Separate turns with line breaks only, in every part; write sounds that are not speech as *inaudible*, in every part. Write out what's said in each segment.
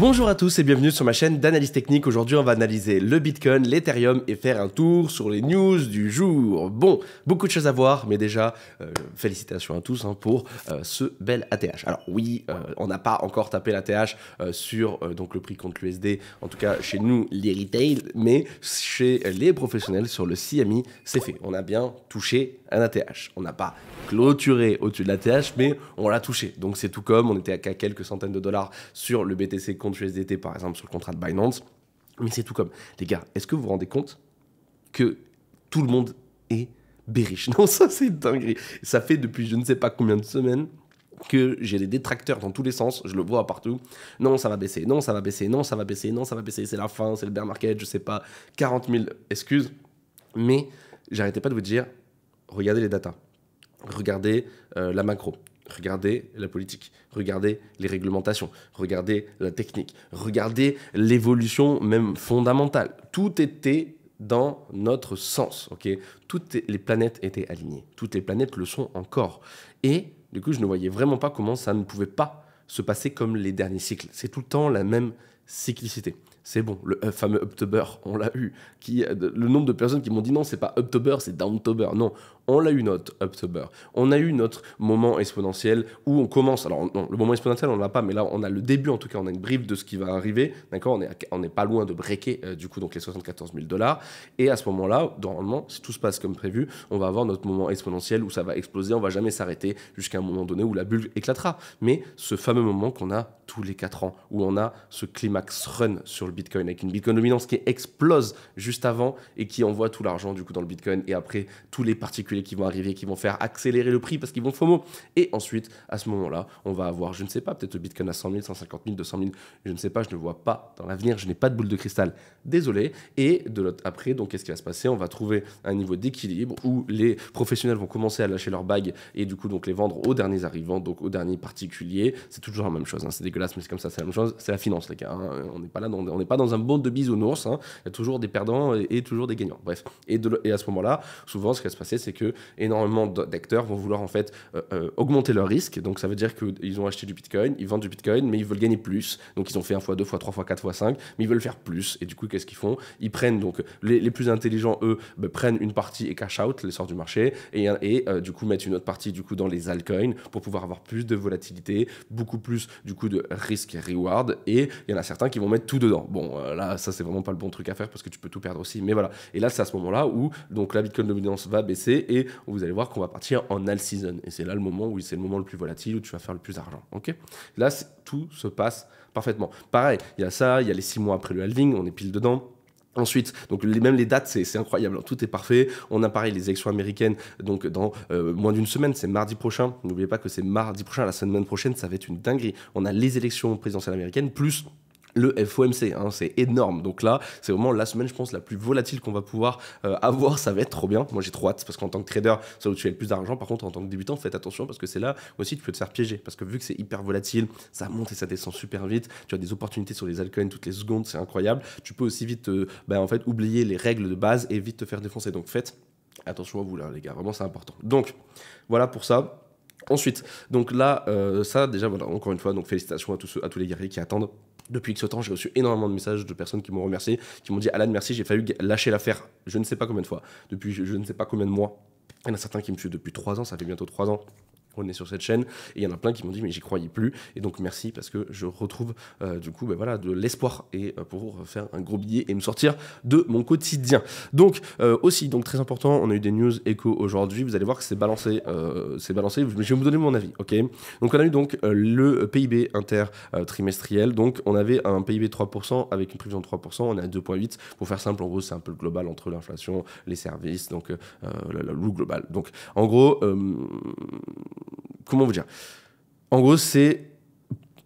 Bonjour à tous et bienvenue sur ma chaîne d'analyse technique. Aujourd'hui, on va analyser le Bitcoin, l'Ethereum et faire un tour sur les news du jour. Bon, beaucoup de choses à voir, mais déjà, euh, félicitations à tous hein, pour euh, ce bel ATH. Alors oui, euh, on n'a pas encore tapé l'ATH sur donc le prix contre l'USD, en tout cas chez nous, les retail, mais chez les professionnels sur le CMI, c'est fait. On a bien touché un ATH. On n'a pas clôturé au-dessus de l'ATH, mais on l'a touché. Donc c'est tout comme, on était à quelques centaines de dollars sur le BTC contre compte USDT, par exemple, sur le contrat de Binance. Mais c'est tout comme, les gars, est-ce que vous vous rendez compte que tout le monde est bearish *laughs* Non, ça c'est dingue. Ça fait depuis je ne sais pas combien de semaines que j'ai des détracteurs dans tous les sens, je le vois partout. Non, ça va baisser, non, ça va baisser, non, ça va baisser, non, ça va baisser, c'est la fin, c'est le bear market, je sais pas, 40 000 excuses. Mais j'arrêtais pas de vous dire, regardez les datas, regardez euh, la macro, Regardez la politique, regardez les réglementations, regardez la technique, regardez l'évolution même fondamentale. Tout était dans notre sens, ok Toutes les planètes étaient alignées, toutes les planètes le sont encore. Et du coup, je ne voyais vraiment pas comment ça ne pouvait pas se passer comme les derniers cycles. C'est tout le temps la même cyclicité. C'est bon, le euh, fameux October, on l'a eu. Qui, euh, le nombre de personnes qui m'ont dit non, c'est pas October, c'est Downtober. Non, on a eu notre October, on a eu notre moment exponentiel où on commence. Alors, non, le moment exponentiel, on l'a pas, mais là, on a le début en tout cas, on a une brief de ce qui va arriver, d'accord On n'est on pas loin de breaker euh, du coup, donc les 74 000 dollars. Et à ce moment-là, normalement, si tout se passe comme prévu, on va avoir notre moment exponentiel où ça va exploser, on va jamais s'arrêter jusqu'à un moment donné où la bulle éclatera. Mais ce fameux moment qu'on a tous les 4 ans, où on a ce climax run sur le Bitcoin, avec une Bitcoin dominance qui explose juste avant et qui envoie tout l'argent du coup dans le Bitcoin et après tous les particuliers qui vont arriver, qui vont faire accélérer le prix parce qu'ils vont FOMO. Et ensuite, à ce moment-là, on va avoir, je ne sais pas, peut-être le Bitcoin à 100 000, 150 000, 200 000, je ne sais pas, je ne vois pas dans l'avenir, je n'ai pas de boule de cristal, désolé. Et de l'autre après, donc qu'est-ce qui va se passer On va trouver un niveau d'équilibre où les professionnels vont commencer à lâcher leurs bagues et du coup donc les vendre aux derniers arrivants, donc aux derniers particuliers. C'est toujours la même chose, hein. c'est dégueulasse, mais c'est comme ça, c'est la même chose. C'est la finance, les gars. Hein. On n'est pas là, dans, on n'est pas dans un monde de bisounours. Hein. Il y a toujours des perdants et, et toujours des gagnants. Bref. Et, de, et à ce moment-là, souvent, ce qui va se passer, c'est que énormément d'acteurs vont vouloir en fait euh, euh, augmenter leur risque. Donc ça veut dire qu'ils ont acheté du Bitcoin, ils vendent du Bitcoin, mais ils veulent gagner plus. Donc ils ont fait 1 fois 2 fois 3 fois 4 fois 5, mais ils veulent faire plus. Et du coup, qu'est-ce qu'ils font Ils prennent donc les, plus intelligents, eux, bah, prennent une partie et cash out, les sortent du marché, et, euh, et du coup mettent une autre partie du coup dans les altcoins pour pouvoir avoir plus de volatilité, beaucoup plus du coup de risque reward. Et il y en a certains qui vont mettre tout dedans. Bon, là, ça c'est vraiment pas le bon truc à faire parce que tu peux tout perdre aussi. Mais voilà. Et là, c'est à ce moment-là où donc la Bitcoin dominance va baisser et vous allez voir qu'on va partir en all season. Et c'est là le moment où c'est le moment le plus volatile où tu vas faire le plus d'argent. Ok là, tout se passe parfaitement. Pareil, il y a ça, il y a les six mois après le halving, on est pile dedans. Ensuite, donc même les dates, c'est incroyable, hein, tout est parfait. On a pareil les élections américaines, donc dans euh, moins d'une semaine, c'est mardi prochain. N'oubliez pas que c'est mardi prochain, la semaine prochaine, ça va être une dinguerie. On a les élections présidentielles américaines, plus le FOMC, hein, c'est énorme. Donc là, c'est vraiment la semaine, je pense, la plus volatile qu'on va pouvoir euh, avoir. Ça va être trop bien. Moi, j'ai trop hâte parce qu'en tant que trader, c'est là où tu as le plus d'argent. Par contre, en tant que débutant, faites attention parce que c'est là aussi tu peux te faire piéger. Parce que vu que c'est hyper volatile, ça monte et ça descend super vite. Tu as des opportunités sur les altcoins toutes les secondes, c'est incroyable. Tu peux aussi vite, euh, bah, en fait, oublier les règles de base et vite te faire défoncer. Donc faites attention à vous là, les gars. Vraiment, c'est important. Donc voilà pour ça. Ensuite, donc là, euh, ça déjà, voilà, encore une fois, donc félicitations à tous, à tous les guerriers qui attendent depuis que ce temps, j'ai reçu énormément de messages de personnes qui m'ont remercié, qui m'ont dit Alan, merci, j'ai fallu lâcher l'affaire. Je ne sais pas combien de fois, depuis je, je ne sais pas combien de mois. Il y en a certains qui me suivent depuis 3 ans, ça fait bientôt 3 ans on est sur cette chaîne. Et il y en a plein qui m'ont dit, mais j'y croyais plus. Et donc, merci parce que je retrouve euh, du coup ben voilà, de l'espoir et euh, pour faire un gros billet et me sortir de mon quotidien. Donc, euh, aussi, donc très important, on a eu des news écho aujourd'hui. Vous allez voir que c'est balancé. c'est balancé. Je vais vous donner mon avis. ok donc, on a eu donc le PIB inter trimestriel donc, on avait un PIB 3% avec une prévision de 3%. On est à 2,8%. Pour faire simple, en gros, c'est un peu le global entre l'inflation, les services, donc le, le, le global. Donc, en gros, comment vous dire En gros, c'est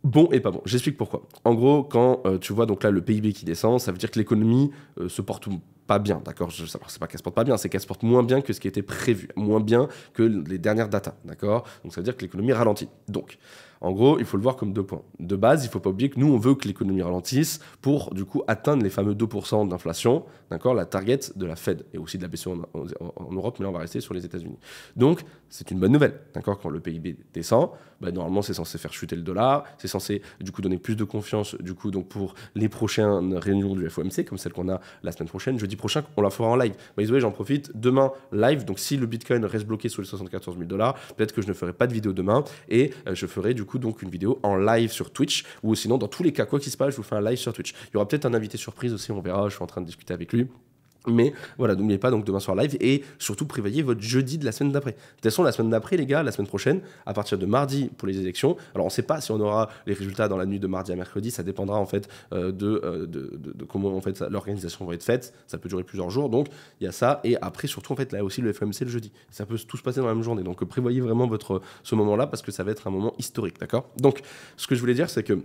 bon et pas bon. J'explique pourquoi. En gros, quand euh, tu vois donc là le PIB qui descend, ça veut dire que l'économie euh, se porte pas bien, d'accord C'est pas qu'elle se porte pas bien, c'est qu'elle se porte moins bien que ce qui était prévu, moins bien que les dernières datas, d'accord Donc ça veut dire que l'économie ralentit. Donc, en gros, il faut le voir comme deux points. De base, il ne faut pas oublier que nous, on veut que l'économie ralentisse pour, du coup, atteindre les fameux 2% d'inflation, d'accord, la target de la Fed et aussi de la BCE en, Europe, mais là, on va rester sur les États-Unis. Donc, c'est une bonne nouvelle, d'accord, quand le PIB descend, bah, normalement, c'est censé faire chuter le dollar, c'est censé, du coup, donner plus de confiance, du coup, donc pour les prochaines réunions du FOMC, comme celle qu'on a la semaine prochaine, jeudi prochain, on la fera en live. Mais j'en profite, demain, live, donc si le Bitcoin reste bloqué sous les 74 000 dollars, peut-être que je ne ferai pas de vidéo demain et euh, je ferai, du coup, donc une vidéo en live sur Twitch ou sinon dans tous les cas quoi qu'il se passe je vous fais un live sur Twitch il y aura peut-être un invité surprise aussi on verra je suis en train de discuter avec lui mais voilà, n'oubliez pas donc demain soir live et surtout prévoyez votre jeudi de la semaine d'après. De toute façon, la semaine d'après, les gars, la semaine prochaine, à partir de mardi pour les élections. Alors on ne sait pas si on aura les résultats dans la nuit de mardi à mercredi. Ça dépendra en fait euh, euh, de, comment en fait l'organisation va être faite. Ça peut durer plusieurs jours. Donc il y a ça et après surtout en fait là aussi le FMC le jeudi. Ça peut tout se passer dans la même journée. Donc prévoyez vraiment votre ce moment-là parce que ça va être un moment historique, d'accord Donc ce que je voulais dire c'est que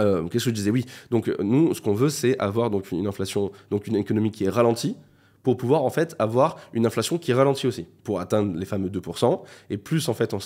euh, qu'est-ce que je disais Oui, donc euh, nous, ce qu'on veut, c'est avoir donc une inflation, donc une économie qui est ralentie, pour pouvoir en fait avoir une inflation qui ralentit aussi, pour atteindre les fameux 2%. Et plus en fait on,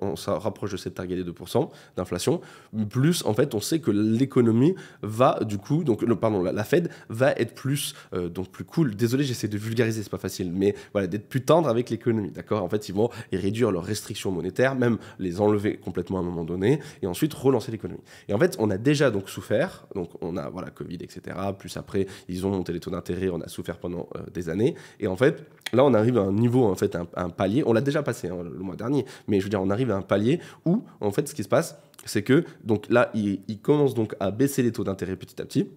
on, rapproche de cette target des 2% d'inflation, plus en fait on sait que l'économie va du coup, donc pardon, la, Fed va être plus euh, donc plus cool. Désolé, j'essaie de vulgariser, c'est pas facile, mais voilà, d'être plus tendre avec l'économie, d'accord En fait, ils vont réduire leurs restrictions monétaires, même les enlever complètement à un moment donné, et ensuite relancer l'économie. Et en fait, on a déjà donc souffert, donc on a voilà Covid, etc. Plus après, ils ont monté les taux d'intérêt, on a souffert pendant euh, des années. Et en fait, là, on arrive à un niveau, en fait, un, palier. On l'a déjà passé hein, le mois dernier, mais je veux dire, on arrive à un palier où, en fait, ce qui se passe, c'est que donc là, il, il commence donc à baisser les taux d'intérêt petit à petit.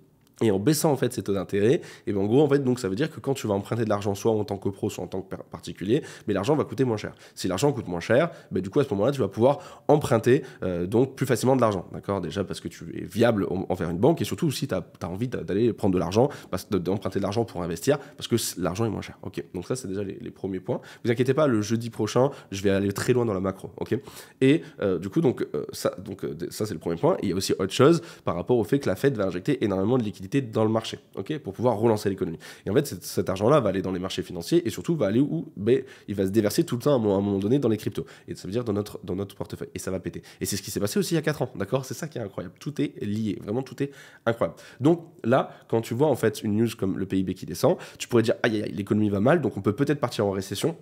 Et en baissant en fait ces taux d'intérêt, et ben, gros en fait donc ça veut dire que quand tu vas emprunter de l'argent soit en tant que pro soit en tant que particulier, mais l'argent va coûter moins cher. Si l'argent coûte moins cher, ben du coup à ce moment-là tu vas pouvoir emprunter euh, donc plus facilement de l'argent, d'accord Déjà parce que tu es viable envers une banque et surtout aussi tu as, envie d'aller prendre de l'argent, d'emprunter de l'argent pour investir parce que l'argent est moins cher. Ok, donc ça c'est déjà les, premiers points. Vous inquiétez pas, le jeudi prochain je vais aller très loin dans la macro, ok Et euh, du coup donc euh, ça donc ça c'est le premier point. Et il y a aussi autre chose par rapport au fait que la Fed va injecter énormément de liquidités dans le marché, ok, pour pouvoir relancer l'économie. Et en fait, cet argent-là va aller dans les marchés financiers et surtout va aller où ben, Il va se déverser tout le temps à un moment donné dans les cryptos. Et ça veut dire dans notre, dans notre portefeuille. Et ça va péter. Et c'est ce qui s'est passé aussi il y a 4 ans, d'accord C'est ça qui est incroyable. Tout est lié, vraiment tout est incroyable. Donc là, quand tu vois en fait une news comme le PIB qui descend, tu pourrais dire aïe aïe, aïe l'économie va mal, donc on peut peut-être partir en récession,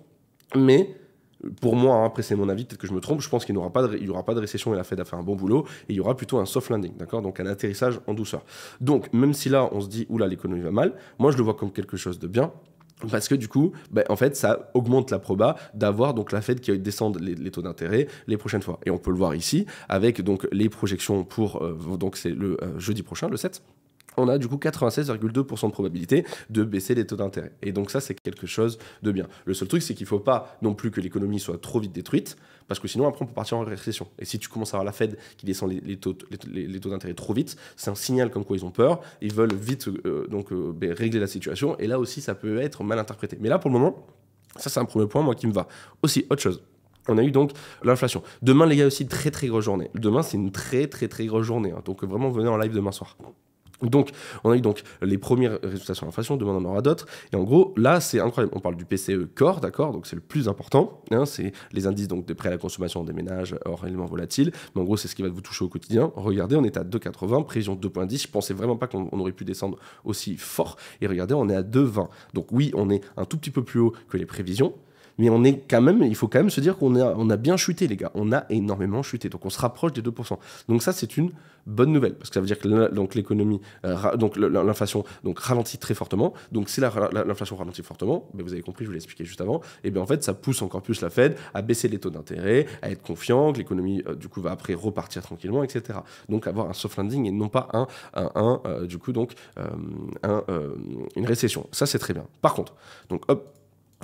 mais pour moi, hein, après c'est mon avis, peut-être que je me trompe, je pense qu'il n'y aura, pas de, récession et la Fed a fait un bon boulot, et il y aura plutôt un soft landing, d'accord Donc un atterrissage en douceur. Donc même si là on se dit, oula, l'économie va mal, moi je le vois comme quelque chose de bien, parce que du coup, ben, en fait, ça augmente la proba d'avoir donc la Fed qui descend les, les taux d'intérêt les prochaines fois. Et on peut le voir ici avec donc les projections pour euh, donc c'est le euh, jeudi prochain, le 7 on a du coup 96,2% de probabilité de baisser les taux d'intérêt. Et donc ça, c'est quelque chose de bien. Le seul truc, c'est qu'il ne faut pas non plus que l'économie soit trop vite détruite, parce que sinon, après, on peut partir en récession. Et si tu commences à avoir la Fed qui descend les, taux, d'intérêt trop vite, c'est un signal comme quoi ils ont peur, ils veulent vite euh, donc, euh, ben, régler la situation, et là aussi, ça peut être mal interprété. Mais là, pour le moment, ça, c'est un premier point, moi, qui me va. Aussi, autre chose. On a eu donc l'inflation. Demain, les gars, aussi, très très grosse journée. Demain, c'est une très très très grosse journée. Hein. donc vraiment, venez en live demain soir. Donc, on a eu donc les premières résultats sur l'inflation, demain on en aura d'autres. Et en gros, là, c'est incroyable. On parle du PCE core, d'accord Donc, c'est le plus important. Hein, c'est les indices donc, des prêts à la consommation des ménages hors éléments volatiles. Mais en gros, c'est ce qui va vous toucher au quotidien. Regardez, on est à 2,80, prévision 2,10. Je pensais vraiment pas qu'on aurait pu descendre aussi fort. Et regardez, on est à 2,20. Donc, oui, on est un tout petit peu plus haut que les prévisions mais on est quand même, il faut quand même se dire qu'on a, bien chuté, les gars. On a énormément chuté. Donc on se rapproche des 2%. Donc ça, c'est une bonne nouvelle, parce que ça veut dire que l'économie, euh, donc l'inflation donc ralentit très fortement. Donc si l'inflation ralentit fortement, ben, vous avez compris, je vous l'ai expliqué juste avant, et eh bien en fait, ça pousse encore plus la Fed à baisser les taux d'intérêt, à être confiant que l'économie, euh, du coup, va après repartir tranquillement, etc. Donc avoir un soft landing et non pas un, un, euh, du coup, donc une récession. Ça, c'est très bien. Par contre, donc hop,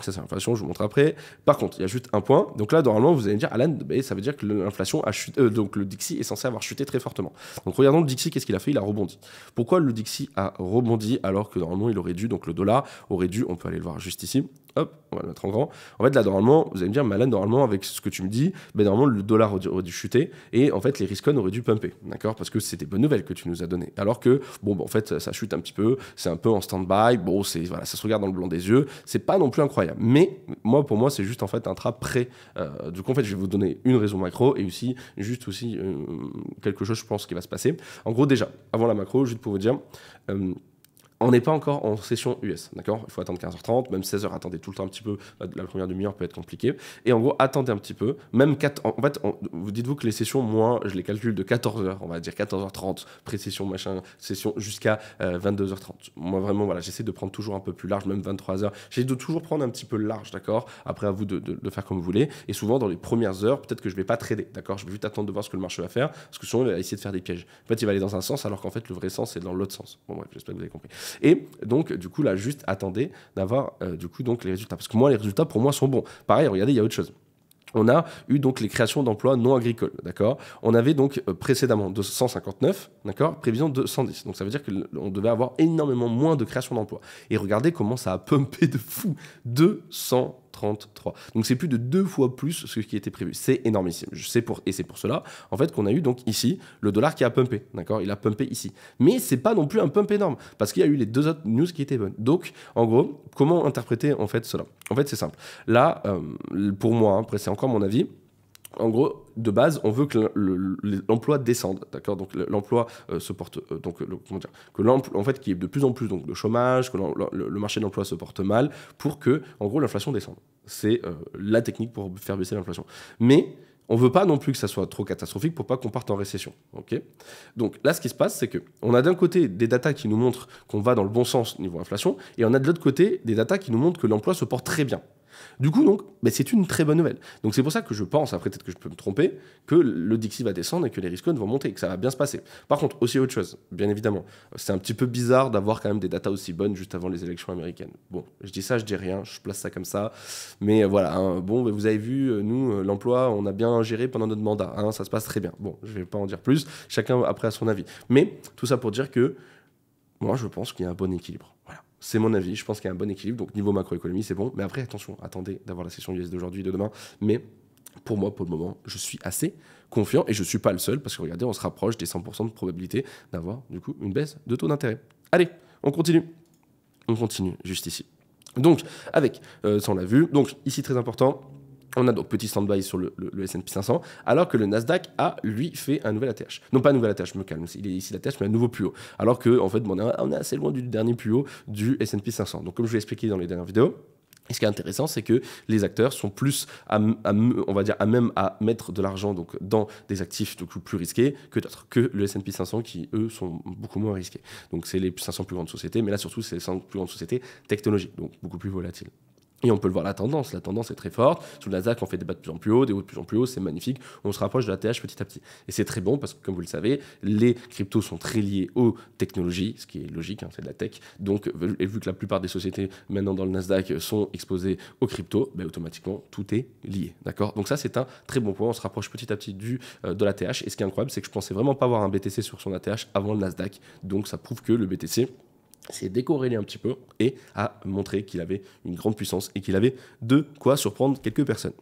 ça, c'est l'inflation, je vous montre après. Par contre, il y a juste un point. Donc là, normalement, vous allez me dire, Alan, bah, ça veut dire que l'inflation a chuté, euh, donc le Dixie est censé avoir chuté très fortement. Donc regardons le Dixie, qu'est-ce qu'il a fait Il a rebondi. Pourquoi le Dixie a rebondi alors que normalement il aurait dû, donc le dollar aurait dû, on peut aller le voir juste ici, hop, on va le mettre en grand. En fait, là, normalement, vous allez me dire, Malin, normalement, avec ce que tu me dis, ben, normalement, le dollar aurait dû chuter et en fait, les risques auraient dû pumper, d'accord Parce que c'était bonne nouvelle que tu nous as donné Alors que, bon, ben, en fait, ça chute un petit peu, c'est un peu en stand-by, bon, c'est, voilà, ça se regarde dans le blanc des yeux, c'est pas non plus incroyable. Mais moi, pour moi, c'est juste en fait un trap près, euh, donc, en fait, je vais vous donner une raison macro et aussi, juste aussi, euh, quelque chose, je pense, qui va se passer. En gros, déjà, avant la macro, juste pour vous dire, euh, on n'est pas encore en session US, d'accord Il faut attendre 15h30, même 16h, attendez tout le temps un petit peu, euh, la première demi-heure peut être compliquée. Et en gros, attendez un petit peu, même 4, en fait, vous dites-vous que les sessions, moi, je les calcule de 14h, on va dire 14h30, pré-session, machin, session, jusqu'à 22h30. Euh, moi, vraiment, voilà, j'essaie de prendre toujours un peu plus large, même 23h. J'essaie de toujours prendre un petit peu large, d'accord Après, à vous de, faire comme vous voulez. Et souvent, dans les premières heures, peut-être que je vais pas trader, d'accord Je vais juste attendre de voir ce que le marché va faire, parce que souvent, il va essayer de faire des pièges. En fait, il va aller dans un sens, alors qu'en fait, le vrai sens, c'est dans l'autre sens. Bon, j'espère que vous avez compris. Et donc, du coup, là, juste attendez d'avoir, euh, du coup, donc les résultats. Parce que moi, les résultats, pour moi, sont bons. Pareil, regardez, il y a autre chose. On a eu donc les créations d'emplois non agricoles, d'accord On avait donc euh, précédemment 259, d'accord Prévision 210. Donc ça veut dire qu'on devait avoir énormément moins de créations d'emplois. Et regardez comment ça a pumpé de fou 200 33. Donc c'est plus de deux fois plus ce qui était prévu. C'est énormissime. Je sais pour, et c'est pour cela, en fait, qu'on a eu donc ici le dollar qui a pumpé. D'accord Il a pumpé ici. Mais c'est pas non plus un pump énorme parce qu'il y a eu les deux autres news qui étaient bonnes. Donc, en gros, comment interpréter en fait cela En fait, c'est simple. Là, euh, pour moi, hein, après, c'est encore mon avis en gros, de base, on veut que l'emploi descende, d'accord Donc l'emploi euh, se porte, euh, donc comment dire, que en fait, qu'il y ait de plus en plus donc de chômage, que le, marché de l'emploi se porte mal, pour que, en gros, l'inflation descende. C'est euh, la technique pour faire baisser l'inflation. Mais on ne veut pas non plus que ça soit trop catastrophique pour pas qu'on parte en récession, Donc là, ce qui se passe, c'est que on a d'un côté des datas qui nous montrent qu'on va dans le bon sens niveau inflation, et on a de l'autre côté des datas qui nous montrent que l'emploi se porte très bien, du coup, donc, ben, c'est une très bonne nouvelle. Donc c'est pour ça que je pense, après peut-être que je peux me tromper, que le Dixie va descendre et que les risques vont monter, que ça va bien se passer. Par contre, aussi autre chose, bien évidemment, c'est un petit peu bizarre d'avoir quand même des datas aussi bonnes juste avant les élections américaines. Bon, je dis ça, je dis rien, je place ça comme ça, mais euh, voilà. Hein. bon, ben, vous avez vu, euh, nous, euh, l'emploi, on a bien géré pendant notre mandat, hein, ça se passe très bien. Bon, je vais pas en dire plus. Chacun après à son avis. Mais tout ça pour dire que moi, je pense qu'il y a un bon équilibre. Voilà. C'est mon avis. Je pense qu'il y a un bon équilibre. Donc, niveau macroéconomie, c'est bon. Mais après, attention, attendez d'avoir la session US d'aujourd'hui et de demain. Mais pour moi, pour le moment, je suis assez confiant et je ne suis pas le seul parce que regardez, on se rapproche des 100% de probabilité d'avoir du coup une baisse de taux d'intérêt. Allez, on continue. On continue juste ici. Donc, avec, euh, sans ça on l'a vu. Donc, ici, très important, on a donc petit stand-by sur le, S&P 500, alors que le Nasdaq a, lui, fait un nouvel ATH. Non, pas un nouvel ATH, je me calme, il est ici l'ATH, mais un nouveau plus haut. Alors que, en fait, on est assez loin du dernier plus haut du S&P 500. Donc, comme je vous l'ai expliqué dans les dernières vidéos, ce qui est intéressant, c'est que les acteurs sont plus, à, on va dire, à même à mettre de l'argent donc dans des actifs donc, plus risqués que d'autres, que le S&P 500 qui eux sont beaucoup moins risqués. Donc c'est les 500 plus grandes sociétés, mais là surtout c'est les 500 plus grandes sociétés technologiques, donc beaucoup plus volatiles. Et on peut le voir, la tendance, la tendance est très forte. Sous le Nasdaq, on fait des bas de plus en plus haut, des hauts de plus en plus haut, c'est magnifique. On se rapproche de la TH petit à petit. Et c'est très bon parce que, comme vous le savez, les cryptos sont très liés aux technologies, ce qui est logique, hein, c'est de la tech. Donc, vu que la plupart des sociétés maintenant dans le Nasdaq sont exposées aux cryptos, bah, automatiquement, tout est lié. D'accord Donc ça, c'est un très bon point. On se rapproche petit à petit du, euh, de la TH. Et ce qui est incroyable, c'est que je pensais vraiment pas avoir un BTC sur son ATH avant le Nasdaq. Donc ça prouve que le BTC s'est décorrélé un petit peu et a montré qu'il avait une grande puissance et qu'il avait de quoi surprendre quelques personnes.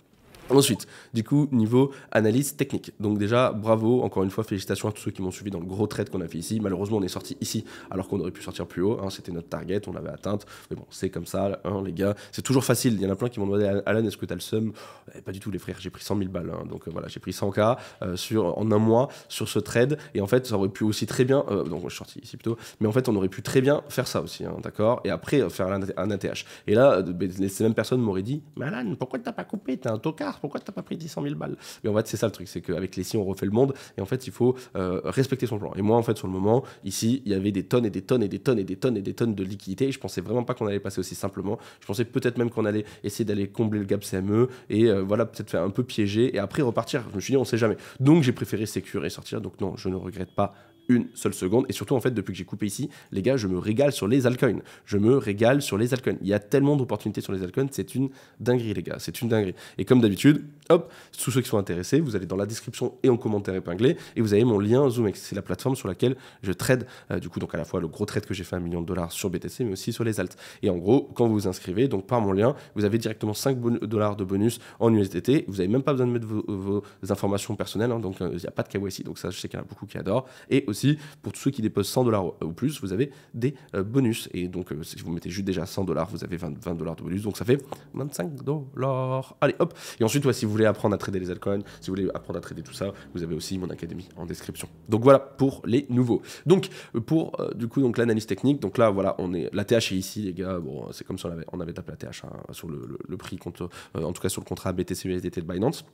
Ensuite, du coup, niveau analyse technique. Donc déjà, bravo, encore une fois, félicitations à tous ceux qui m'ont suivi dans le gros trade qu'on a fait ici. Malheureusement, on est sorti ici alors qu'on aurait pu sortir plus haut. Hein. C'était notre target, on l'avait atteinte. Mais bon, c'est comme ça, hein, les gars. C'est toujours facile. Il y en a plein qui m'ont demandé, Alan, est-ce que tu as le sum eh, Pas du tout, les frères. J'ai pris 100 000 balles. Hein. donc euh, voilà, j'ai pris 100K euh, sur, en un mois sur ce trade. Et en fait, ça aurait pu aussi très bien... Euh, donc je suis sorti ici plutôt. Mais en fait, on aurait pu très bien faire ça aussi, d'accord Et après, faire un, ATH. Et là, ces mêmes personnes m'auraient dit, mais Alan, pourquoi t'as pas coupé T'es un tocard pourquoi t'as pas pris 100 000 balles Mais en fait, c'est ça le truc, c'est qu'avec les si on refait le monde, et en fait, il faut euh, respecter son plan. Et moi, en fait, sur le moment, ici, il y avait des tonnes et des tonnes et des tonnes et des tonnes et des tonnes de liquidités, et je pensais vraiment pas qu'on allait passer aussi simplement. Je pensais peut-être même qu'on allait essayer d'aller combler le gap CME, et euh, voilà, peut-être faire un peu piéger, et après repartir. Je me suis dit, on sait jamais. Donc, j'ai préféré sécure et sortir, donc non, je ne regrette pas une seule seconde. Et surtout, en fait, depuis que j'ai coupé ici, les gars, je me régale sur les altcoins. Je me régale sur les altcoins. Il y a tellement d'opportunités sur les altcoins, c'est une dinguerie, les gars. C'est une dinguerie. Et comme d'habitude, hop, tous ceux qui sont intéressés, vous allez dans la description et en commentaire épinglé, et vous avez mon lien ZoomX. C'est la plateforme sur laquelle je trade, euh, du coup, donc à la fois le gros trade que j'ai fait un million de dollars sur BTC, mais aussi sur les alts. Et en gros, quand vous vous inscrivez, donc par mon lien, vous avez directement 5 dollars de bonus en USDT. Vous n'avez même pas besoin de mettre vos, informations personnelles, hein, donc euh, il n'y a pas de KYC, donc ça, je sais qu'il y en a beaucoup qui adorent. Et aussi, pour tous ceux qui déposent 100 dollars ou plus, vous avez des euh, bonus. Et donc, euh, si vous mettez juste déjà 100 dollars, vous avez 20 dollars de bonus. Donc, ça fait 25 dollars. Allez, hop. Et ensuite, si vous voulez apprendre à trader les altcoins, si vous voulez apprendre à trader tout ça, vous avez aussi mon académie en description. Donc, voilà pour les nouveaux. Donc, euh, pour du coup, donc l'analyse technique. Donc là, voilà, on est la TH est ici, les gars. Bon, c'est comme si on avait, on tapé la TH hein, sur le, prix compte en tout cas sur le contrat BTC USDT de Binance.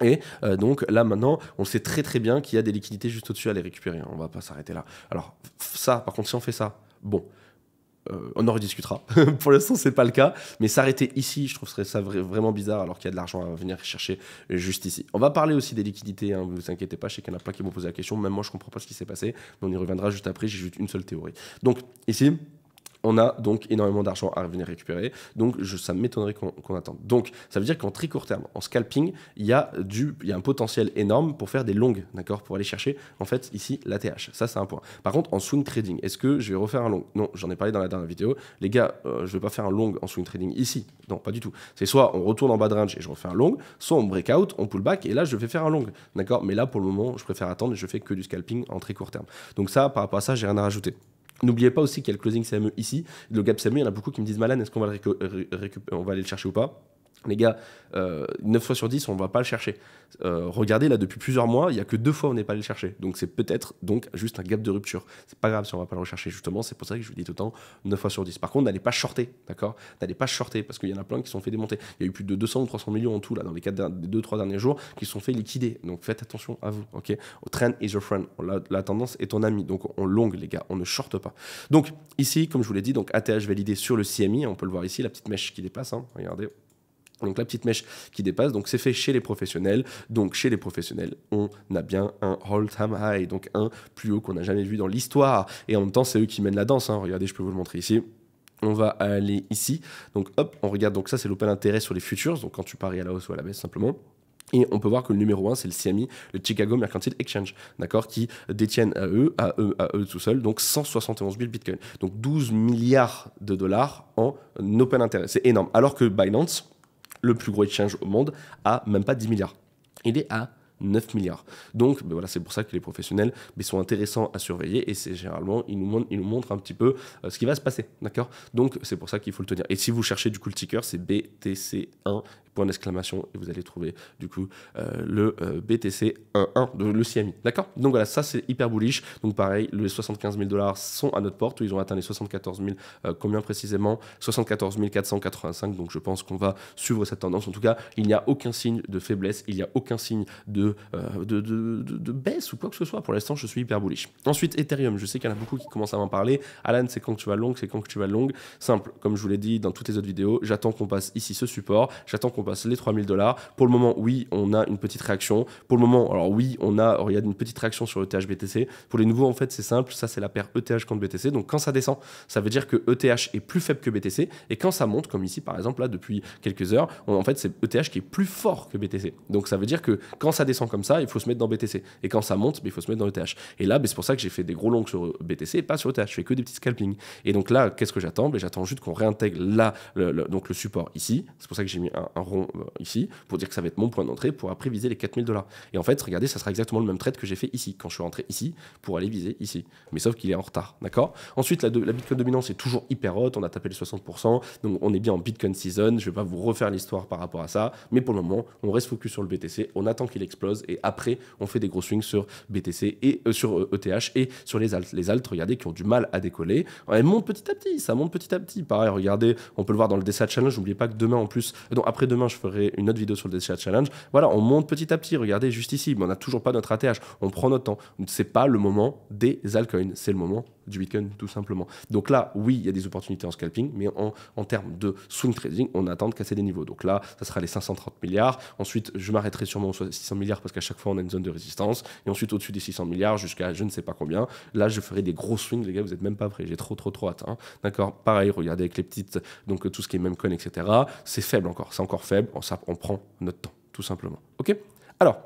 Et euh, donc là maintenant, on sait très très bien qu'il y a des liquidités juste au-dessus à les récupérer. On va pas s'arrêter là. Alors ça, par contre, si on fait ça, bon, euh, on en rediscutera. *laughs* pour l'instant, c'est pas le cas, mais s'arrêter ici, je trouve ça vraiment bizarre alors qu'il y a de l'argent à venir chercher juste ici. On va parler aussi des liquidités, hein, vous inquiétez pas, je sais qu'il y en a qui m'ont posé la question, même moi je comprends pas ce qui s'est passé, on y reviendra juste après, j'ai juste une seule théorie. Donc ici, on a donc énormément d'argent à venir récupérer. Donc, je, ça m'étonnerait qu'on attende. Donc, ça veut dire qu'en très court terme, en scalping, il y, a a un potentiel énorme pour faire des longues, d'accord Pour aller chercher, en fait, ici, la Ça, c'est un point. Par contre, en swing trading, est-ce que je vais refaire un long Non, j'en ai parlé dans la dernière vidéo. Les gars, euh, je ne vais pas faire un long en swing trading ici. Non, pas du tout. C'est soit on retourne en bas de range et je refais un long, soit on break out, on pull back et là, je vais faire un long, d'accord Mais là, pour le moment, je préfère attendre et je fais que du scalping en très court terme. Donc ça, par rapport à ça, j'ai rien à rajouter. N'oubliez pas aussi qu'il y a le closing CME ici. Le gap CME, il y en a beaucoup qui me disent Malan, est-ce qu'on va, va aller le chercher ou pas les gars, 9 euh, fois sur 10, on ne va pas le chercher. Euh, regardez, là, depuis plusieurs mois, il n'y a que deux fois on n'est pas allé le chercher. Donc, c'est peut-être donc juste un gap de rupture. C'est pas grave si on ne va pas le rechercher, justement. C'est pour ça que je vous dis tout le temps 9 fois sur 10. Par contre, n'allez pas shorter, d'accord N'allez pas shorter parce qu'il y en a plein qui sont fait démonter. Il y a eu plus de 200 ou 300 millions en tout, là, dans les 2-3 derniers jours, qui sont fait liquider. Donc, faites attention à vous, ok Trend is your friend. La, tendance est ton ami. Donc, on longue, les gars. On ne shorte pas. Donc, ici, comme je vous l'ai dit, donc ATH validé sur le CMI. On peut le voir ici, la petite mèche qui dépasse. Hein. regardez. Donc la petite mèche qui dépasse, donc c'est fait chez les professionnels. Donc chez les professionnels, on a bien un all-time high, donc un plus haut qu'on n'a jamais vu dans l'histoire. Et en même temps, c'est eux qui mènent la danse. Hein. Regardez, je peux vous le montrer ici. On va aller ici. Donc hop, on regarde. Donc ça, c'est l'open intérêt sur les futures. Donc quand tu paries à la hausse ou à la baisse simplement. Et on peut voir que le numéro 1, c'est le CMI, le Chicago Mercantile Exchange, d'accord, qui détiennent à eux, à eux, à eux tout seuls, donc 171 000 bitcoins. Donc 12 milliards de dollars en open intérêt. C'est énorme. Alors que Binance, le plus gros échange au monde, à même pas 10 milliards. Il est à 9 milliards. Donc ben voilà, c'est pour ça que les professionnels ben, sont intéressants à surveiller et c'est généralement, ils nous, montrent, un petit peu euh, ce qui va se passer. D'accord Donc c'est pour ça qu'il faut le tenir. Et si vous cherchez du coup le ticker, c'est BTC1 point d'exclamation et vous allez trouver du coup euh, le euh, BTC11, de, le CMI. D'accord Donc voilà, ça c'est hyper bullish. Donc pareil, les 75 000 dollars sont à notre porte, ils ont atteint les 74 000, combien précisément 74 485. Donc je pense qu'on va suivre cette tendance. En tout cas, il n'y a aucun signe de faiblesse, il n'y a aucun signe de euh, de, baisse ou quoi que ce soit. Pour l'instant, je suis hyper bullish. Ensuite, Ethereum, je sais qu'il y en a beaucoup qui commencent à m'en parler. Alan, c'est quand tu vas long, c'est quand tu vas long. Simple, comme je vous l'ai dit dans toutes les autres vidéos, j'attends qu'on passe ici ce support, j'attends qu'on passe les 3000 dollars. Pour le moment, oui, on a une petite réaction. Pour le moment, alors oui, on a, a une petite réaction sur ETH BTC. Pour les nouveaux, en fait, c'est simple, ça c'est la paire ETH contre BTC. Donc quand ça descend, ça veut dire que ETH est plus faible que BTC. Et quand ça monte, comme ici par exemple, là depuis quelques heures, en fait c'est ETH qui est plus fort que BTC. Donc ça veut dire que quand ça descend, comme ça, il faut se mettre dans BTC. Et quand ça monte, ben, il faut se mettre dans ETH. Et là, ben, c'est pour ça que j'ai fait des gros longs sur BTC et pas sur ETH. Je fais que des petits scalping. Et donc là, qu'est-ce que j'attends ben, J'attends juste qu'on réintègre là, le, donc le support ici. C'est pour ça que j'ai mis un, rond euh, ici pour dire que ça va être mon point d'entrée pour après viser les 4000 dollars. Et en fait, regardez, ça sera exactement le même trade que j'ai fait ici quand je suis rentré ici pour aller viser ici. Mais sauf qu'il est en retard. D'accord Ensuite, la, Bitcoin dominance est toujours hyper haute. On a tapé les 60%. Donc on est bien en Bitcoin season. Je vais pas vous refaire l'histoire par rapport à ça. Mais pour le moment, on reste focus sur le BTC. On attend qu'il explose et après on fait des gros swings sur BTC et euh, sur ETH e et sur les alts. Les alts, regardez, qui ont du mal à décoller. Elles montent petit à petit, ça monte petit à petit. Pareil, regardez, on peut le voir dans le DCA Challenge. N'oubliez pas que demain en plus, Donc après demain, je ferai une autre vidéo sur le DCA Challenge. Voilà, on monte petit à petit. Regardez, juste ici, mais on n'a toujours pas notre ATH. On prend notre temps. C'est pas le moment des altcoins, c'est le moment du Bitcoin, tout simplement. Donc là, oui, il y a des opportunités en scalping, mais en, en termes de swing trading, on attend de casser des niveaux. Donc là, ça sera les 530 milliards. Ensuite, je m'arrêterai sûrement aux 600 milliards parce qu'à chaque fois, on a une zone de résistance. Et ensuite, au-dessus des 600 milliards, jusqu'à je ne sais pas combien. Là, je ferai des gros swings, les gars, vous n'êtes même pas prêts. J'ai trop, trop, trop atteint. D'accord Pareil, regardez avec les petites, donc tout ce qui est même coin, etc. C'est faible encore, c'est encore faible. On, on prend notre temps, tout simplement. OK Alors,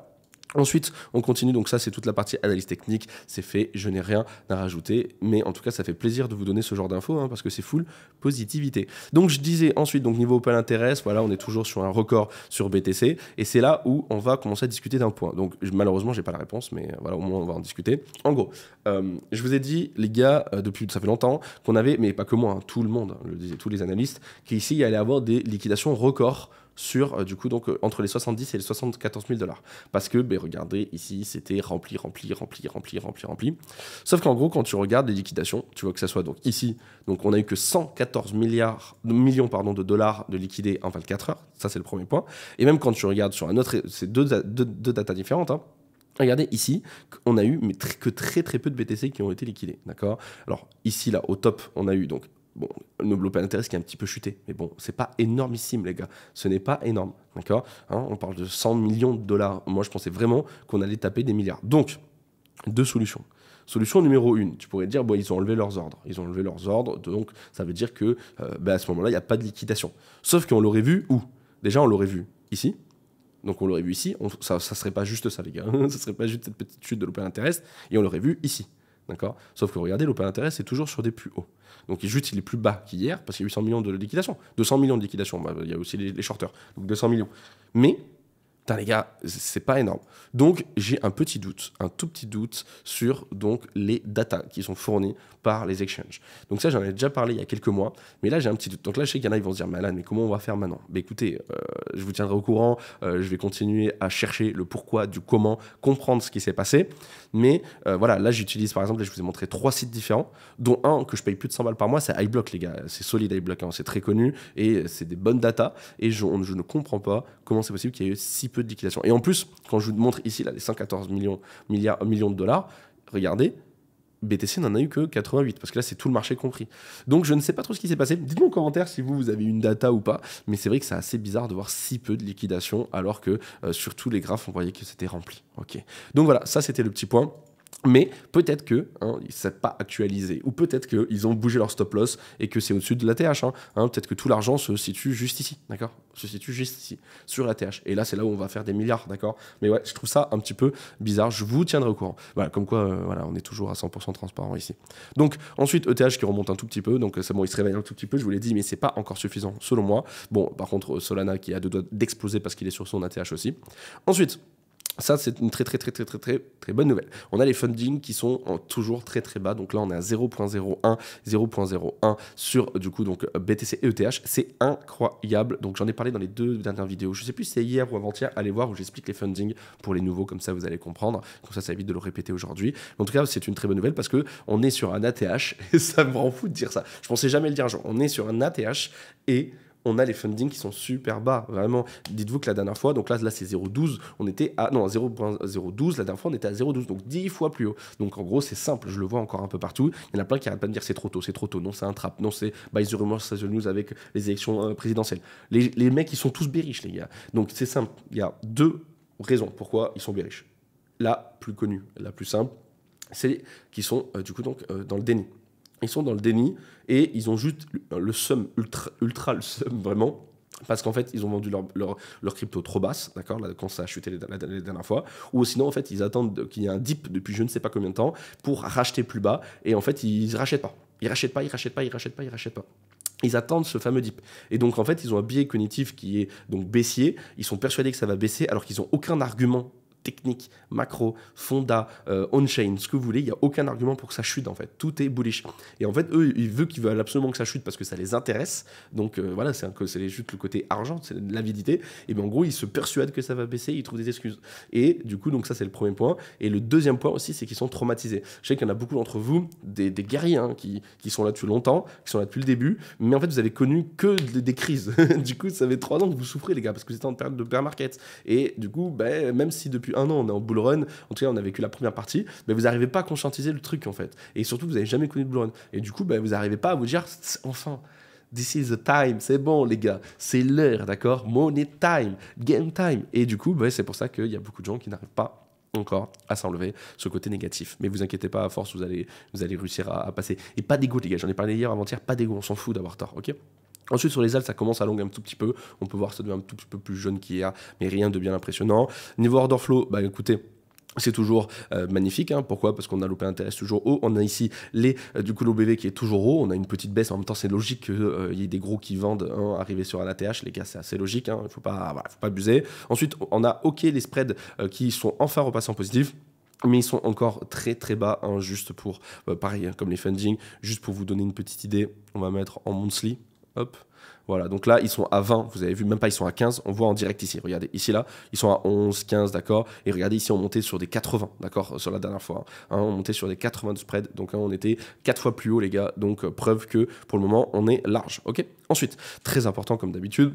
Ensuite, on continue, donc ça c'est toute la partie analyse technique, c'est fait, je n'ai rien à rajouter, mais en tout cas ça fait plaisir de vous donner ce genre d'infos, hein, parce que c'est full positivité. Donc je disais ensuite, donc niveau pal Interest, voilà, on est toujours sur un record sur BTC, et c'est là où on va commencer à discuter d'un point. Donc je, malheureusement j'ai pas la réponse, mais euh, voilà, au moins on va en discuter. En gros, euh, je vous ai dit, les gars, euh, depuis ça fait longtemps qu'on avait, mais pas que moi, hein, tout le monde, le le, tous les analystes, qu'ici il allait avoir des liquidations records sur euh, du coup donc euh, entre les 70 et les 74 000 dollars parce que ben, regardez ici c'était rempli rempli rempli rempli rempli rempli sauf qu'en gros quand tu regardes les liquidations tu vois que ça soit donc ici donc on a eu que 114 milliards millions pardon de dollars de liquidés en 24 heures ça c'est le premier point et même quand tu regardes sur un autre c'est deux, deux, deux datas différentes hein, Regardez ici, on a eu mais très, que très très peu de BTC qui ont été liquidés, d'accord Alors ici là au top, on a eu donc Bon, l'open interest qui est un petit peu chuté, mais bon, c'est pas énormissime, les gars. Ce n'est pas énorme, d'accord hein, On parle de 100 millions de dollars. Moi, je pensais vraiment qu'on allait taper des milliards. Donc, deux solutions. Solution numéro une, tu pourrais dire, bon, ils ont enlevé leurs ordres. Ils ont enlevé leurs ordres, donc ça veut dire que euh, ben, à ce moment-là, il n'y a pas de liquidation. Sauf qu'on l'aurait vu où Déjà, on l'aurait vu ici. Donc on l'aurait vu ici. ça ne serait pas juste ça, les gars. *laughs* ça serait pas juste cette petite chute de l'open interest. Et on l'aurait vu ici. D'accord Sauf que regardez, l'open interest, c'est toujours sur des plus hauts. Donc juste, il est plus bas qu'hier parce qu'il y a 800 millions de liquidations. 200 millions de liquidations. Bah, il y a aussi les, shorteurs Donc 200 millions. Mais Putain les gars, c'est pas énorme. Donc j'ai un petit doute, un tout petit doute sur donc les datas qui sont fournies par les exchanges. Donc ça j'en ai déjà parlé il y a quelques mois, mais là j'ai un petit doute. Donc là je sais qu'il y en a ils vont se dire malade, mais comment on va faire maintenant Mais écoutez, euh, je vous tiendrai au courant, euh, je vais continuer à chercher le pourquoi, du comment, comprendre ce qui s'est passé. Mais euh, voilà, là j'utilise par exemple, je vous ai montré trois sites différents, dont un que je paye plus de 100 balles par mois, c'est iBlock les gars, c'est solide iBlock, hein, c'est très connu et c'est des bonnes datas et je, ne comprends pas comment c'est possible qu'il y ait eu si peu de liquidation. Et en plus, quand je vous montre ici là, les 114 millions, milliards, millions de dollars, regardez, BTC n'en a eu que 88, parce que là, c'est tout le marché compris. Donc, je ne sais pas trop ce qui s'est passé. Dites-moi en commentaire si vous, vous avez une data ou pas, mais c'est vrai que c'est assez bizarre de voir si peu de liquidation, alors que euh, sur tous les graphes, on voyait que c'était rempli. Ok. Donc voilà, ça, c'était le petit point. Mais peut-être que hein, n'est pas actualisé, ou peut-être qu'ils ont bougé leur stop loss et que c'est au-dessus de la TH. Hein. hein, peut-être que tout l'argent se situe juste ici, d'accord Se situe juste ici, sur la TH. Et là, c'est là où on va faire des milliards, d'accord Mais ouais, je trouve ça un petit peu bizarre. Je vous tiendrai au courant. Voilà, comme quoi, euh, voilà, on est toujours à 100% transparent ici. Donc ensuite, ETH qui remonte un tout petit peu. Donc euh, c'est bon, il se réveille un tout petit peu. Je vous l'ai dit, mais c'est pas encore suffisant selon moi. Bon, par contre, euh, Solana qui a deux doigts d'exploser parce qu'il est sur son ATH aussi. Ensuite. Ça, c'est une très, très, très, très, très, très, très bonne nouvelle. On a les fundings qui sont en toujours très, très bas. Donc là, on est à 0.01, 0.01 sur, du coup, donc BTC et ETH. C'est incroyable. Donc, j'en ai parlé dans les deux dernières vidéos. Je ne sais plus si c'est hier ou avant-hier. Allez voir où j'explique les fundings pour les nouveaux. Comme ça, vous allez comprendre. Comme ça, ça évite de le répéter aujourd'hui. En tout cas, c'est une très bonne nouvelle parce que on est sur un ATH *laughs* et ça me rend fou de dire ça. Je pensais jamais le dire On est sur un ATH et on a les fundings qui sont super bas. Vraiment, dites-vous que la dernière fois, donc là, là c'est 0,12, on était à. Non, 0,012, la dernière fois, on était à 0,12, donc 10 fois plus haut. Donc en gros, c'est simple, je le vois encore un peu partout. Il y en a plein qui arrêtent pas de dire c'est trop tôt, c'est trop tôt, non, c'est un trap, non, c'est by the rumors, news avec les élections euh, présidentielles. Les, les, mecs, ils sont tous bériches, les gars. Donc c'est simple, il y a deux raisons pourquoi ils sont bériches. La plus connue, la plus simple, c'est qu'ils sont euh, du coup donc euh, dans le déni. Ils sont dans le déni et ils ont juste le sum ultra, ultra le sum vraiment. Parce qu'en fait, ils ont vendu leur, crypto trop basse, d'accord, quand ça a chuté les, la, dernière fois. Ou sinon, en fait, ils attendent qu'il y ait un dip depuis je ne sais pas combien de temps pour racheter plus bas. Et en fait, ils ne rachètent pas. Ils rachètent pas, ils rachètent pas, ils rachètent pas, ils rachètent pas. Ils attendent ce fameux dip. Et donc, en fait, ils ont un biais cognitif qui est donc baissier. Ils sont persuadés que ça va baisser alors qu'ils n'ont aucun argument technique, macro, Fonda, euh, on-chain, ce que vous voulez, il n'y a aucun argument pour que ça chute en fait. Tout est bullish. Et en fait, eux, ils veulent veulent absolument que ça chute parce que ça les intéresse. Donc euh, voilà, c'est juste le côté argent, c'est l'avidité. Et bien en gros, ils se persuadent que ça va baisser, ils trouvent des excuses. Et du coup, donc ça c'est le premier point. Et le deuxième point aussi, c'est qu'ils sont traumatisés. Je sais qu'il y en a beaucoup d'entre vous, des, guerriers hein, qui, qui, sont là depuis longtemps, qui sont là depuis le début, mais en fait vous avez connu que des, crises. *laughs* du coup, ça fait trois ans que vous souffrez les gars parce que vous étiez en période de bear market. Et du coup, ben, même si depuis un an, on est en bull run, en tout cas on a vécu la première partie, mais vous n'arrivez pas à conscientiser le truc en fait. Et surtout, vous n'avez jamais connu de bull run. Et du coup, bah, vous n'arrivez pas à vous dire, enfin, This is the time, c'est bon les gars, c'est l'heure, d'accord Money time, game time. Et du coup, bah, c'est pour ça qu'il y a beaucoup de gens qui n'arrivent pas encore à s'enlever ce côté négatif. Mais vous inquiétez pas, à force, vous allez, vous réussir à, passer. Et pas d'ego, les gars, j'en ai parlé hier avant-hier, pas d'ego, on s'en fout d'avoir tort, ok Ensuite, sur les alpes, ça commence à longer un tout petit peu. On peut voir ça devient un tout petit peu plus jaune qu'hier, mais rien de bien impressionnant. Niveau order flow, bah écoutez, c'est toujours euh, magnifique. Hein. Pourquoi Parce qu'on a l'open interest toujours haut. On a ici les euh, du coup l'OBV qui est toujours haut. On a une petite baisse. En même temps, c'est logique qu'il euh, y ait des gros qui vendent hein, arriver sur ATH Les gars, c'est assez logique. Hein. Il ne faut, faut, pas abuser. Ensuite, on a OK les spreads qui sont enfin repassés en positif mais ils sont encore très très bas, juste pour, pareil, comme les funding, juste pour vous donner une petite idée, on va mettre en monthly, Hop. Voilà, donc là, ils sont à 20, vous avez vu, même pas, ils sont à 15, on voit en direct ici, regardez, ici, là, ils sont à 11, 15, d'accord, et regardez, ici, on montait sur des 80, d'accord, sur la dernière fois, hein. Hein, on montait sur des 80 de spread, donc hein, on était 4 fois plus haut, les gars, donc euh, preuve que, pour le moment, on est large, ok Ensuite, très important, comme d'habitude,